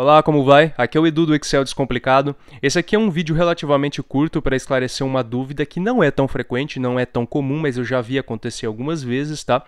Olá, como vai? Aqui é o Edu do Excel Descomplicado. Esse aqui é um vídeo relativamente curto para esclarecer uma dúvida que não é tão frequente, não é tão comum, mas eu já vi acontecer algumas vezes, tá?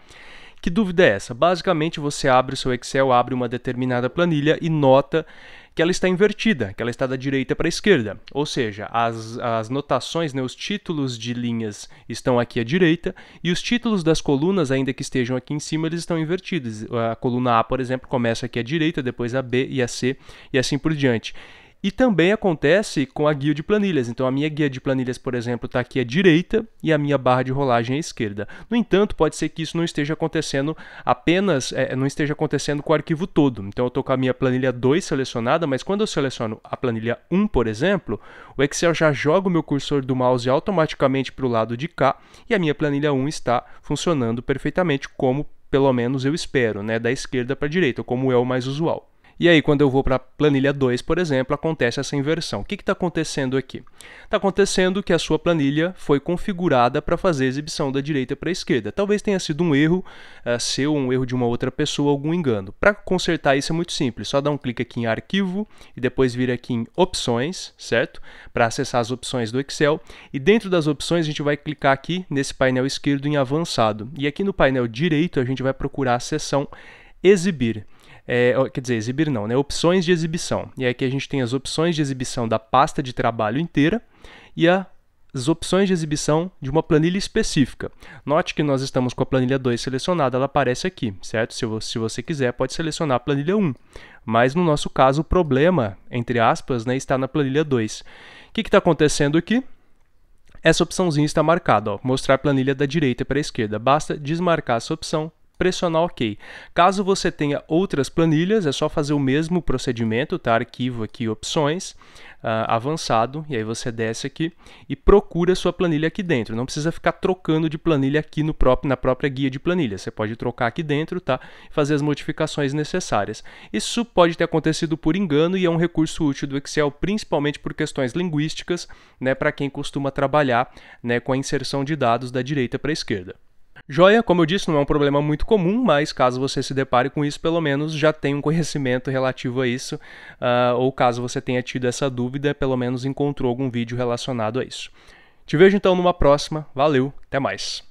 Que dúvida é essa? Basicamente, você abre o seu Excel, abre uma determinada planilha e nota que ela está invertida, que ela está da direita para a esquerda. Ou seja, as, as notações, né, os títulos de linhas estão aqui à direita e os títulos das colunas, ainda que estejam aqui em cima, eles estão invertidos. A coluna A, por exemplo, começa aqui à direita, depois a B e a C e assim por diante. E também acontece com a guia de planilhas. Então, a minha guia de planilhas, por exemplo, está aqui à direita e a minha barra de rolagem à esquerda. No entanto, pode ser que isso não esteja acontecendo apenas, é, não esteja acontecendo com o arquivo todo. Então, eu estou com a minha planilha 2 selecionada, mas quando eu seleciono a planilha 1, por exemplo, o Excel já joga o meu cursor do mouse automaticamente para o lado de cá e a minha planilha 1 está funcionando perfeitamente, como pelo menos eu espero, né, da esquerda para a direita, como é o mais usual. E aí, quando eu vou para a planilha 2, por exemplo, acontece essa inversão. O que está acontecendo aqui? Está acontecendo que a sua planilha foi configurada para fazer exibição da direita para a esquerda. Talvez tenha sido um erro uh, seu, um erro de uma outra pessoa, algum engano. Para consertar isso é muito simples, só dá um clique aqui em arquivo e depois vir aqui em opções, certo? Para acessar as opções do Excel. E dentro das opções a gente vai clicar aqui nesse painel esquerdo em avançado. E aqui no painel direito a gente vai procurar a seção exibir é, quer dizer, exibir não, né? Opções de exibição. E aqui a gente tem as opções de exibição da pasta de trabalho inteira e a as opções de exibição de uma planilha específica. Note que nós estamos com a planilha 2 selecionada, ela aparece aqui, certo? Se, se você quiser, pode selecionar a planilha 1. Mas no nosso caso, o problema, entre aspas, né, está na planilha 2. O que está acontecendo aqui? Essa opçãozinha está marcada, ó, mostrar planilha da direita para a esquerda. Basta desmarcar essa opção pressionar OK. Caso você tenha outras planilhas, é só fazer o mesmo procedimento, tá? Arquivo aqui, opções, uh, avançado, e aí você desce aqui e procura sua planilha aqui dentro. Não precisa ficar trocando de planilha aqui no próprio, na própria guia de planilha. Você pode trocar aqui dentro, tá? Fazer as modificações necessárias. Isso pode ter acontecido por engano e é um recurso útil do Excel, principalmente por questões linguísticas, né? Para quem costuma trabalhar né, com a inserção de dados da direita para a esquerda. Joia, como eu disse, não é um problema muito comum, mas caso você se depare com isso, pelo menos já tem um conhecimento relativo a isso, uh, ou caso você tenha tido essa dúvida, pelo menos encontrou algum vídeo relacionado a isso. Te vejo então numa próxima, valeu, até mais!